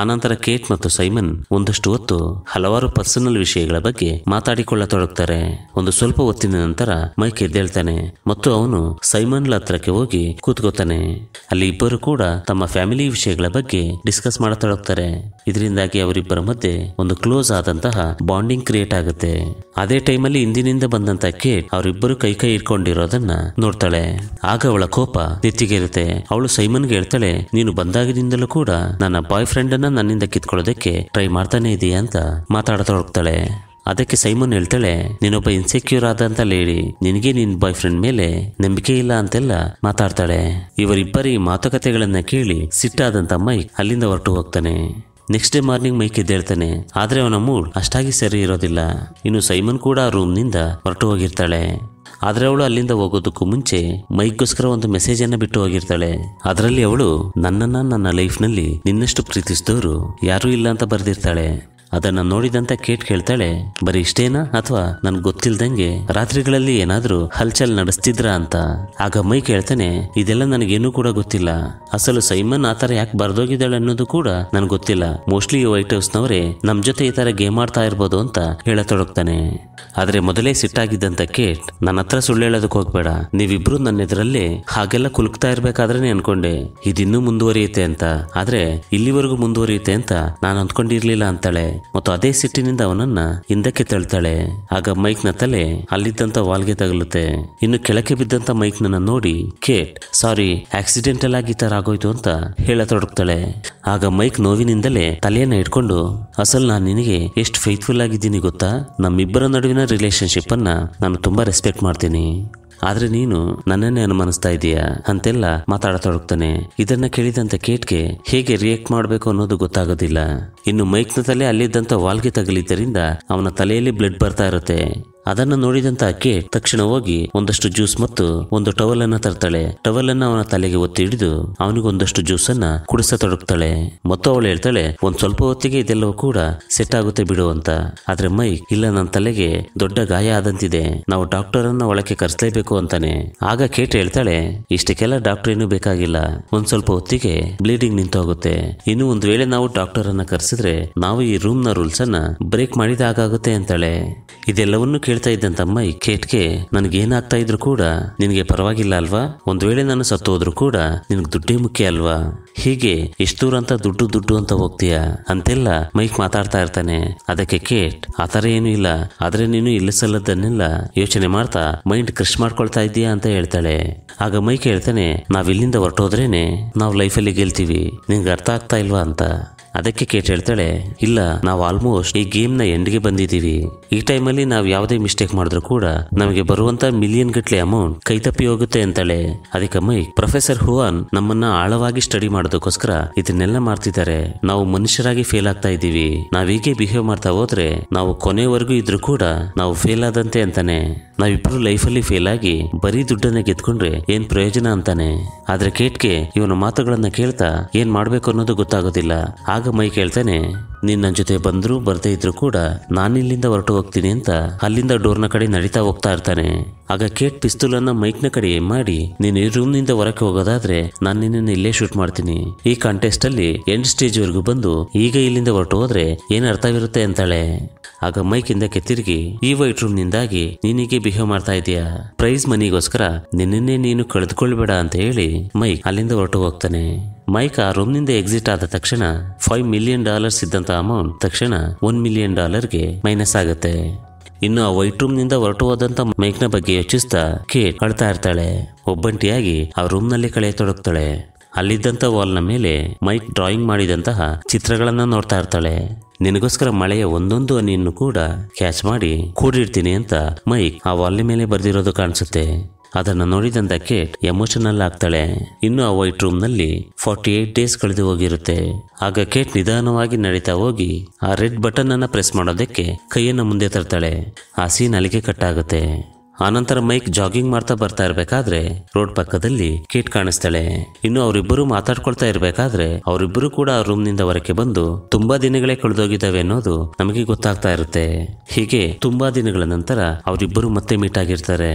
ಆನಂತರ ಕೇಟ್ ಮತ್ತು ಸೈಮನ್ ಒಂದಷ್ಟು ಹೊತ್ತು ಹಲವಾರು ಪರ್ಸನಲ್ ವಿಷಯಗಳ ಬಗ್ಗೆ ಮಾತಾಡಿಕೊಳ್ಳತೊಡಗುತ್ತಾರೆ ಒಂದು ಸ್ವಲ್ಪ ಹೊತ್ತಿನ ನಂತರ ಮೈಕ್ ಎದ್ದೇಳ್ತಾನೆ ಮತ್ತು ಅವನು ಸೈಮನ್ ಲತ್ರಕ್ಕೆ ಹೋಗಿ ಕೂತ್ಕೋತಾನೆ ಅಲ್ಲಿ ಇಬ್ಬರು ಕೂಡ ತಮ್ಮ ಫ್ಯಾಮಿಲಿ ವಿಷಯಗಳ ಬಗ್ಗೆ ಡಿಸ್ಕಸ್ ಮಾಡತೊಡಗ್ತಾರೆ ಇದರಿಂದಾಗಿ ಅವರಿಬ್ಬರ ಮಧ್ಯೆ ಒಂದು ಕ್ಲೋಸ್ ಆದಂತಹ ಬಾಂಡಿಂಗ್ ಕ್ರಿಯೇಟ್ ಆಗುತ್ತೆ ಅದೇ ಟೈಮಲ್ಲಿ ಹಿಂದಿನಿಂದ ಬಂದಂತ ಕೇಟ್ ಅವರಿಬ್ಬರು ಕೈ ಕೈ ಇಟ್ಕೊಂಡಿರೋದನ್ನ ನೋಡ್ತಾಳೆ ಆಗ ಅವಳ ಕೋಪ ನೆತ್ತಿಗಿರುತ್ತೆ ಅವಳು ಸೈಮನ್ಗೆ ಹೇಳ್ತಾಳೆ ನೀನು ಬಂದಾಗಿನಿಂದಲೂ ಕೂಡ ನನ್ನ ಬಾಯ್ ಫ್ರೆಂಡ್ ಅನ್ನ ನನ್ನಿಂದ ಕಿತ್ಕೊಳ್ಳೋದಕ್ಕೆ ಟ್ರೈ ಮಾಡ್ತಾನೆ ಇದೆಯಾ ಅಂತ ಮಾತಾಡ್ತಾ ಹೋಗ್ತಾಳೆ ಅದಕ್ಕೆ ಸೈಮನ್ ಹೇಳ್ತಾಳೆ ನೀನೊಬ್ಬ ಇನ್ಸೆಕ್ಯೂರ್ ಆದಂತ ಲೇಡಿ ನಿನಗೆ ನಿನ್ ಬಾಯ್ ಫ್ರೆಂಡ್ ಮೇಲೆ ನಂಬಿಕೆ ಇಲ್ಲ ಅಂತೆಲ್ಲ ಮಾತಾಡ್ತಾಳೆ ಇವರಿಬ್ಬರ ಈ ಮಾತುಕತೆಗಳನ್ನ ಕೇಳಿ ಸಿಟ್ಟಾದಂತ ಮೈಕ್ ಅಲ್ಲಿಂದ ಹೊರಟು ಹೋಗ್ತಾನೆ ನೆಕ್ಸ್ಟ್ ಡೇ ಮಾರ್ನಿಂಗ್ ಮೈಕ್ ಎದ್ದೇಳ್ತಾನೆ ಆದ್ರೆ ಅವನ ಮೂಡ್ ಅಷ್ಟಾಗಿ ಸರಿ ಇರೋದಿಲ್ಲ ಇನ್ನು ಸೈಮನ್ ಕೂಡ ರೂಮ್ ನಿಂದ ಹೊರಟು ಹೋಗಿರ್ತಾಳೆ ಆದ್ರೆ ಅವಳು ಅಲ್ಲಿಂದ ಹೋಗೋದಕ್ಕೂ ಮುಂಚೆ ಮೈಕ್ಗೋಸ್ಕರ ಒಂದು ಮೆಸೇಜ್ ಅನ್ನ ಬಿಟ್ಟು ಹೋಗಿರ್ತಾಳೆ ಅದರಲ್ಲಿ ಅವಳು ನನ್ನನ್ನ ನನ್ನ ಲೈಫ್ ನಲ್ಲಿ ನಿನ್ನಷ್ಟು ಪ್ರೀತಿಸಿದವರು ಯಾರೂ ಇಲ್ಲ ಅಂತ ಬರೆದಿರ್ತಾಳೆ ಅದನ್ನ ನೋಡಿದಂತ ಕೇಟ್ ಕೇಳ್ತಾಳೆ ಬರೀ ಇಷ್ಟೇನಾ ಅಥವಾ ನನ್ಗೆ ಗೊತ್ತಿಲ್ದಂಗೆ ರಾತ್ರಿಗಳಲ್ಲಿ ಏನಾದರೂ ಹಲ್ಚಲ್ ನಡೆಸ್ತಿದ್ರ ಅಂತ ಆಗ ಮೈ ಕೇಳ್ತಾನೆ ಇದೆಲ್ಲ ನನಗೇನು ಕೂಡ ಗೊತ್ತಿಲ್ಲ ಅಸಲು ಸೈಮನ್ ಆತರ ಯಾಕೆ ಬರ್ದೋಗಿದ್ದಾಳೆ ಅನ್ನೋದು ಕೂಡ ನನ್ಗೆ ಗೊತ್ತಿಲ್ಲ ಮೋಸ್ಟ್ಲಿ ವೈಟ್ ಹೌಸ್ನವರೇ ನಮ್ ಜೊತೆ ಈ ತರ ಗೇಮ್ ಆಡ್ತಾ ಇರ್ಬೋದು ಅಂತ ಹೇಳತೊಡಗ್ತಾನೆ ಆದರೆ ಮೊದಲೇ ಸಿಟ್ಟಾಗಿದ್ದಂತ ಕೇಟ್ ನನ್ನ ಹತ್ರ ಸುಳ್ಳು ಹೇಳೋದಕ್ಕೆ ಹೋಗ್ಬೇಡ ನೀವಿಬ್ರು ನನ್ನ ಎದುರಲ್ಲಿ ಹಾಗೆಲ್ಲ ಕುಲುಕ್ತಾ ಇರ್ಬೇಕಾದ್ರೆ ಅನ್ಕೊಂಡೆ ಇದಿನ್ನೂ ಮುಂದುವರಿಯುತ್ತೆ ಅಂತ ಆದ್ರೆ ಇಲ್ಲಿವರೆಗೂ ಮುಂದುವರಿಯುತ್ತೆ ಅಂತ ನಾನು ಅಂದ್ಕೊಂಡಿರ್ಲಿಲ್ಲ ಅಂತಾಳೆ ಮತ್ತು ಅದೇ ಸಿಟ್ಟಿನಿಂದ ಅವನನ್ನ ಹಿಂದಕ್ಕೆ ತಳ್ತಾಳೆ ಆಗ ಮೈಕ್ ನ ತಲೆ ಅಲ್ಲಿದ್ದಂತ ವಾಲ್ಗೆ ತಗಲುತ್ತೆ ಇನ್ನು ಕೆಳಕ್ಕೆ ಬಿದ್ದಂತ ಮೈಕ್ ನನ್ನ ನೋಡಿ ಕೇಟ್ ಸಾರಿ ಆಕ್ಸಿಡೆಂಟಲ್ ಆಗಿ ತರ ಆಗೋಯ್ತು ಅಂತ ಹೇಳತೊಡಗ್ತಾಳೆ ಆಗ ಮೈಕ್ ನೋವಿನಿಂದಲೇ ತಲೆಯನ್ನ ಇಟ್ಕೊಂಡು ಅಸಲ್ ನಾನು ನಿನಗೆ ಎಷ್ಟು ಫೈತ್ಫುಲ್ ಆಗಿದ್ದೀನಿ ಗೊತ್ತಾ ನಮ್ಮಿಬ್ಬರ ನಡುವೆ ನಡುವಿನ ಅನ್ನ ನಾನು ತುಂಬ ರೆಸ್ಪೆಕ್ಟ್ ಮಾಡ್ತೀನಿ ಆದರೆ ನೀನು ನನ್ನನ್ನೇ ಅನುಮಾನಿಸ್ತಾ ಇದೀಯಾ ಅಂತೆಲ್ಲ ಮಾತಾಡತೊಡಗ್ತಾನೆ ಇದನ್ನ ಕೇಳಿದಂತ ಕೇಟ್ಗೆ ಹೇಗೆ ರಿಯಾಕ್ಟ್ ಮಾಡಬೇಕು ಅನ್ನೋದು ಗೊತ್ತಾಗೋದಿಲ್ಲ ಇನ್ನು ಮೈಕ್ನ ತಲೆ ಅಲ್ಲಿದ್ದಂಥ ವಾಲ್ಗೆ ತಗಲಿದ್ದರಿಂದ ಅವನ ತಲೆಯಲ್ಲಿ ಬ್ಲಡ್ ಬರ್ತಾ ಇರುತ್ತೆ ಅದನ್ನು ನೋಡಿದಂತ ಆಕೆ ತಕ್ಷಣ ಹೋಗಿ ಒಂದಷ್ಟು ಜ್ಯೂಸ್ ಮತ್ತು ಒಂದು ಟವಲ್ ಅನ್ನ ತರ್ತಾಳೆ ಟವಲ್ ಅನ್ನ ಅವನ ತಲೆಗೆ ಒತ್ತಿ ಹಿಡಿದು ಒಂದಷ್ಟು ಜ್ಯೂಸ್ ಅನ್ನ ಕುಡಿಸತೊಡಗ್ತಾಳೆ ಮತ್ತು ಅವಳು ಹೇಳ್ತಾಳೆ ಒಂದ್ ಸ್ವಲ್ಪ ಹೊತ್ತಿಗೆ ಇದೆಲ್ಲವೂ ಕೂಡ ಸೆಟ್ ಆಗುತ್ತೆ ಬಿಡು ಅಂತ ಆದ್ರೆ ಮೈ ಇಲ್ಲ ನನ್ನ ತಲೆಗೆ ದೊಡ್ಡ ಗಾಯ ಆದಂತಿದೆ ನಾವು ಡಾಕ್ಟರ್ ಅನ್ನ ಒಳಕ್ಕೆ ಕರೆಸಲೇಬೇಕು ಅಂತಾನೆ ಆಗ ಕೇಟ್ ಹೇಳ್ತಾಳೆ ಇಷ್ಟಕ್ಕೆಲ್ಲ ಡಾಕ್ಟರ್ ಏನು ಬೇಕಾಗಿಲ್ಲ ಒಂದ್ ಸ್ವಲ್ಪ ಹೊತ್ತಿಗೆ ಬ್ಲೀಡಿಂಗ್ ನಿಂತು ಹೋಗುತ್ತೆ ಇನ್ನು ಒಂದ್ ವೇಳೆ ನಾವು ಡಾಕ್ಟರ್ ಅನ್ನ ಕರೆಸಿದ್ರೆ ನಾವು ಈ ರೂಮ್ ನ ರೂಲ್ಸ್ ಅನ್ನ ಬ್ರೇಕ್ ಮಾಡಿದಾಗುತ್ತೆ ಅಂತಾಳೆ ಇದೆಲ್ಲವನ್ನು ಕೇಳಿ ಹೇಳ್ತಾ ಇದ್ದಂತ ಈ ಕೇಟ್ಗೆ ನನ್ಗೆ ಏನಾಗ್ತಾ ಇದ್ರು ಕೂಡ ನಿನಗೆ ಪರವಾಗಿಲ್ಲ ಅಲ್ವಾ ಒಂದ್ ವೇಳೆ ನಾನು ಸತ್ತೋದ್ರು ಕೂಡ ನಿನ್ಗೆ ದುಡ್ಡೇ ಮುಖ್ಯ ಅಲ್ವಾ ಹೀಗೆ ಎಷ್ಟು ಅಂತ ದುಡ್ಡು ದುಡ್ಡು ಅಂತ ಹೋಗ್ತೀಯ ಅಂತೆಲ್ಲ ಮೈಕ್ ಮಾತಾಡ್ತಾ ಇರ್ತಾನೆ ಅದಕ್ಕೆ ಕೇಟ್ ಆತರ ಏನು ಇಲ್ಲ ಆದ್ರೆ ನೀನು ಇಲ್ಲ ಸಲ್ಲದ್ದನ್ನೆಲ್ಲ ಯೋಚನೆ ಮಾಡ್ತಾ ಮೈಂಡ್ ಕ್ರಿಶ್ ಮಾಡ್ಕೊಳ್ತಾ ಇದೀಯಾ ಅಂತ ಹೇಳ್ತಾಳೆ ಆಗ ಮೈಕ್ ಹೇಳ್ತಾನೆ ನಾವ್ ಇಲ್ಲಿಂದ ಹೊರಟೋದ್ರೇನೆ ನಾವು ಲೈಫಲ್ಲಿ ಗೆಲ್ತೀವಿ ನಿನ್ಗೆ ಅರ್ಥ ಆಗ್ತಾ ಇಲ್ವಾ ಅಂತ ಅದಕ್ಕೆ ಕೇಟ್ ಹೇಳ್ತಾಳೆ ಇಲ್ಲ ನಾವು ಆಲ್ಮೋಸ್ಟ್ ಈ ಗೇಮ್ ನ ಎಂಡ್ಗೆ ಬಂದಿದ್ದೀವಿ ಈ ಟೈಮಲ್ಲಿ ನಾವು ಯಾವುದೇ ಮಿಸ್ಟೇಕ್ ಮಾಡಿದ್ರು ಕೂಡ ನಮಗೆ ಬರುವಂತ ಮಿಲಿಯನ್ ಗಟ್ಲೆ ಅಮೌಂಟ್ ಕೈ ತಪ್ಪಿ ಹೋಗುತ್ತೆ ಅಂತಾಳೆ ಅದಕ್ಕೆ ಮೈಕ್ ಪ್ರೊಫೆಸರ್ ಹುವಾನ್ ನಮ್ಮನ್ನ ಆಳವಾಗಿ ಸ್ಟಡಿ ಮಾಡೋದಕ್ಕೋಸ್ಕರ ಇದನ್ನೆಲ್ಲ ಮಾಡ್ತಿದ್ದಾರೆ ನಾವು ಮನುಷ್ಯರಾಗಿ ಫೇಲ್ ಆಗ್ತಾ ಇದ್ದೀವಿ ನಾವೀಗೆ ಬಿಹೇವ್ ಮಾಡ್ತಾ ಹೋದ್ರೆ ನಾವು ಕೊನೆವರೆಗೂ ಇದ್ರೂ ಕೂಡ ನಾವು ಫೇಲ್ ಆದಂತೆ ಅಂತಾನೆ ನಾವಿಬ್ರು ಲೈಫಲ್ಲಿ ಫೇಲ್ ಆಗಿ ಬರೀ ದುಡ್ಡನ್ನ ಗೆದ್ಕೊಂಡ್ರೆ ಏನ್ ಪ್ರಯೋಜನ ಅಂತಾನೆ ಆದ್ರೆ ಕೇಟ್ಗೆ ಇವನ ಮಾತುಗಳನ್ನ ಕೇಳ್ತಾ ಏನ್ ಮಾಡ್ಬೇಕು ಅನ್ನೋದು ಗೊತ್ತಾಗೋದಿಲ್ಲ ಆಗ ಮೈ ಕೇಳ್ತಾನೆ ನೀನ್ ನನ್ನ ಜೊತೆ ಬಂದ್ರು ಬರ್ದೇ ಇದ್ರು ಕೂಡ ನಾನಿಲ್ಲಿಂದ ಹೊರಟು ಹೋಗ್ತೀನಿ ಅಂತ ಅಲ್ಲಿಂದ ಡೋರ್ನ ಕಡೆ ನಡೀತಾ ಹೋಗ್ತಾ ಇರ್ತಾನೆ ಆಗ ಕೇಟ್ ಪಿಸ್ತೂಲನ್ನ ಮೈಕ್ನ ಕಡೆ ಮಾಡಿ ನೀನು ಈ ರೂಮ್ ನಿಂದ ಹೊರಕ್ಕೆ ಹೋಗೋದಾದ್ರೆ ನಾನು ನಿನ್ನನ್ನು ಇಲ್ಲೇ ಶೂಟ್ ಮಾಡ್ತೀನಿ ಈ ಕಾಂಟೆಸ್ಟ್ ಅಲ್ಲಿ ಎಂಡ್ ಸ್ಟೇಜ್ ವರೆಗೂ ಬಂದು ಈಗ ಇಲ್ಲಿಂದ ಹೊರಟು ಹೋದ್ರೆ ಏನ್ ಅರ್ಥವಿರುತ್ತೆ ಅಂತಾಳೆ ಆಗ ಮೈಕ್ ಇಂದ ತಿರುಗಿ ಈ ವೈಟ್ ರೂಮ್ ನಿಂದಾಗಿ ನಿನಗೆ ಬಿಹೇವ್ ಮಾಡ್ತಾ ಇದೀಯಾ ಪ್ರೈಸ್ ಮನಿಗೋಸ್ಕರ ನಿನ್ನೇ ನೀನು ಕಳೆದುಕೊಳ್ಬೇಡ ಅಂತ ಹೇಳಿ ಮೈಕ್ ಅಲ್ಲಿಂದ ಹೊರಟು ಹೋಗ್ತಾನೆ ಮೈಕ್ ಆ ರೂಮ್ ನಿಂದ ಎಕ್ಸಿಟ್ ಆದ ತಕ್ಷಣ ಫೈವ್ ಮಿಲಿಯನ್ ಡಾಲರ್ಸ್ ಇದ್ದಂತ ಅಮೌಂಟ್ ತಕ್ಷಣ ಒನ್ ಮಿಲಿಯನ್ ಡಾಲರ್ ಗೆ ಮೈನಸ್ ಆಗುತ್ತೆ ಇನ್ನು ಆ ವೈಟ್ ರೂಮ್ ನಿಂದ ಹೊರಟು ಹೋದಂತ ಮೈಕ್ ನ ಬಗ್ಗೆ ಯೋಚಿಸ್ತಾ ಕೇಟ್ ಅಳ್ತಾ ಇರ್ತಾಳೆ ಒಬ್ಬಂಟಿಯಾಗಿ ಆ ರೂಮ್ ನಲ್ಲಿ ತೊಡಗ್ತಾಳೆ ಅಲ್ಲಿದ್ದಂಥ ವಾಲ್ನ ಮೇಲೆ ಮೈಕ್ ಡ್ರಾಯಿಂಗ್ ಮಾಡಿದಂತಹ ಚಿತ್ರಗಳನ್ನು ನೋಡ್ತಾ ಇರ್ತಾಳೆ ನಿನಗೋಸ್ಕರ ಮಳೆಯ ಒಂದೊಂದು ಹನಿಯನ್ನು ಕೂಡ ಕ್ಯಾಚ್ ಮಾಡಿ ಕೂಡಿರ್ತೀನಿ ಅಂತ ಮೈಕ್ ಆ ವಾಲ್ನ ಮೇಲೆ ಬರೆದಿರೋದು ಕಾಣಿಸುತ್ತೆ ಅದನ್ನು ನೋಡಿದಂತ ಕೇಟ್ ಎಮೋಷನಲ್ ಆಗ್ತಾಳೆ ಇನ್ನು ಆ ವೈಟ್ ರೂಮ್ ನಲ್ಲಿ ಫಾರ್ಟಿ ಏಟ್ ಡೇಸ್ ಕಳೆದು ಹೋಗಿರುತ್ತೆ ಆಗ ಕೇಟ್ ನಿಧಾನವಾಗಿ ನಡೀತಾ ಹೋಗಿ ಆ ರೆಡ್ ಬಟನ್ ಅನ್ನ ಪ್ರೆಸ್ ಮಾಡೋದಕ್ಕೆ ಕೈಯನ್ನು ಮುಂದೆ ತರ್ತಾಳೆ ಆ ಸೀನ್ ಅಲ್ಲಿಗೆ ಕಟ್ ಆಗುತ್ತೆ ಆನಂತರ ಮೈಕ್ ಜಾಗಿಂಗ್ ಮಾಡ್ತಾ ಬರ್ತಾ ಇರಬೇಕಾದ್ರೆ ರೋಡ್ ಪಕ್ಕದಲ್ಲಿ ಕಿಟ್ ಕಾಣಿಸ್ತಾಳೆ ಇನ್ನು ಅವರಿಬ್ಬರು ಮಾತಾಡ್ಕೊಳ್ತಾ ಇರಬೇಕಾದ್ರೆ ಅವರಿಬ್ಬರು ಕೂಡ ರೂಮ್ ನಿಂದ ಹೊರಕ್ಕೆ ಬಂದು ತುಂಬಾ ದಿನಗಳೇ ಕಳೆದೋಗಿದ್ದಾವೆ ಅನ್ನೋದು ನಮಗೆ ಗೊತ್ತಾಗ್ತಾ ಇರುತ್ತೆ ಹೀಗೆ ತುಂಬಾ ದಿನಗಳ ನಂತರ ಅವರಿಬ್ಬರು ಮತ್ತೆ ಮೀಟ್ ಆಗಿರ್ತಾರೆ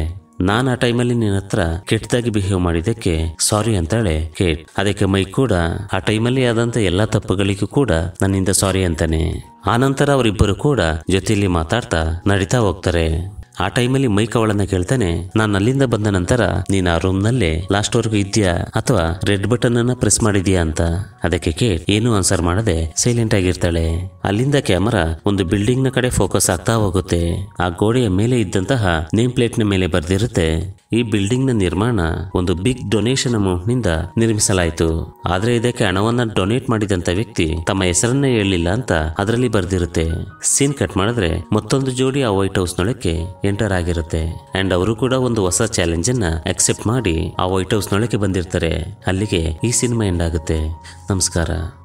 ನಾನ್ ಆ ಟೈಮಲ್ಲಿ ನಿನ್ನ ಹತ್ರ ಕೆಟ್ಟದಾಗಿ ಬಿಹೇವ್ ಮಾಡಿದ್ದಕ್ಕೆ ಸಾರಿ ಅಂತಾಳೆ ಕೇಟ್ ಅದಕ್ಕೆ ಮೈಕ್ ಕೂಡ ಆ ಟೈಮಲ್ಲಿ ಆದಂತ ಎಲ್ಲಾ ತಪ್ಪುಗಳಿಗೂ ಕೂಡ ನನ್ನಿಂದ ಸಾರಿ ಅಂತಾನೆ ಆನಂತರ ಅವರಿಬ್ಬರು ಕೂಡ ಜೊತೆಯಲ್ಲಿ ಮಾತಾಡ್ತಾ ನಡೀತಾ ಹೋಗ್ತಾರೆ ಆ ಟೈಮಲ್ಲಿ ಮೈಕ್ ಅವಳನ್ನ ಕೇಳ್ತಾನೆ ನಾನು ಅಲ್ಲಿಂದ ಬಂದ ನಂತರ ನೀನು ಆ ರೂಮ್ ನಲ್ಲೇ ಲಾಸ್ಟ್ ವರ್ಗೂ ಇದ್ಯಾ ಅಥವಾ ರೆಡ್ ಬಟನ್ ಅನ್ನ ಪ್ರೆಸ್ ಮಾಡಿದ್ಯಾ ಅಂತ ಅದಕ್ಕೆ ಕೇಟ್ ಏನು ಆನ್ಸರ್ ಮಾಡದೆ ಸೈಲೆಂಟ್ ಆಗಿರ್ತಾಳೆ ಅಲ್ಲಿಂದ ಕ್ಯಾಮರಾ ಒಂದು ಬಿಲ್ಡಿಂಗ್ ನ ಕಡೆ ಫೋಕಸ್ ಆಗ್ತಾ ಹೋಗುತ್ತೆ ಆ ಗೋಡೆಯ ಮೇಲೆ ಇದ್ದಂತಹ ನೇಮ್ ಪ್ಲೇಟ್ ನ ಮೇಲೆ ಬರ್ದಿರುತ್ತೆ ಈ ಬಿಲ್ಡಿಂಗ್ ನ ನಿರ್ಮಾಣ ಒಂದು ಬಿಗ್ ಡೊನೇಷನ್ ಅಮೌಂಟ್ ನಿಂದ ನಿರ್ಮಿಸಲಾಯಿತು ಆದ್ರೆ ಇದಕ್ಕೆ ಹಣವನ್ನ ಡೊನೇಟ್ ಮಾಡಿದಂತ ವ್ಯಕ್ತಿ ತಮ್ಮ ಹೆಸರನ್ನ ಹೇಳಿಲ್ಲ ಅಂತ ಅದರಲ್ಲಿ ಬರ್ದಿರುತ್ತೆ ಸೀನ್ ಕಟ್ ಮಾಡಿದ್ರೆ ಮತ್ತೊಂದು ಜೋಡಿ ಆ ವೈಟ್ ಹೌಸ್ ನೊಳಕ್ಕೆ ಎಂಟರ್ ಆಗಿರುತ್ತೆ ಅಂಡ್ ಅವರು ಕೂಡ ಒಂದು ಹೊಸ ಚಾಲೆಂಜ್ ಅನ್ನ ಅಕ್ಸೆಪ್ಟ್ ಮಾಡಿ ಆ ವೈಟ್ ಹೌಸ್ ನೊಳಕ್ಕೆ ಬಂದಿರ್ತಾರೆ ಅಲ್ಲಿಗೆ ಈ ಸಿನಿಮಾ ಎಂಡ್ ಆಗುತ್ತೆ ನಮಸ್ಕಾರ